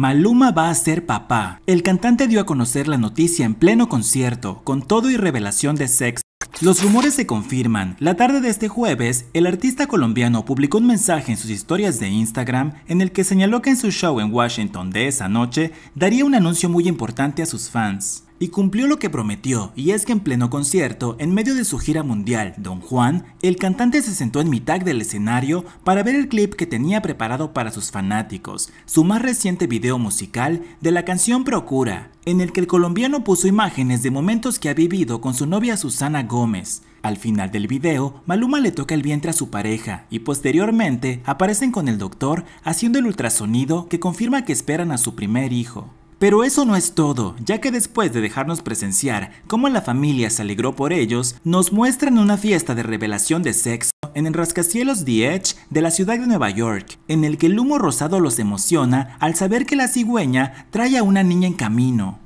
Maluma va a ser papá. El cantante dio a conocer la noticia en pleno concierto, con todo y revelación de sexo. Los rumores se confirman. La tarde de este jueves, el artista colombiano publicó un mensaje en sus historias de Instagram en el que señaló que en su show en Washington de esa noche daría un anuncio muy importante a sus fans. Y cumplió lo que prometió, y es que en pleno concierto, en medio de su gira mundial, Don Juan, el cantante se sentó en mitad del escenario para ver el clip que tenía preparado para sus fanáticos, su más reciente video musical de la canción Procura, en el que el colombiano puso imágenes de momentos que ha vivido con su novia Susana Gómez. Al final del video, Maluma le toca el vientre a su pareja y posteriormente aparecen con el doctor haciendo el ultrasonido que confirma que esperan a su primer hijo. Pero eso no es todo, ya que después de dejarnos presenciar cómo la familia se alegró por ellos, nos muestran una fiesta de revelación de sexo en el rascacielos The Edge de la ciudad de Nueva York, en el que el humo rosado los emociona al saber que la cigüeña trae a una niña en camino.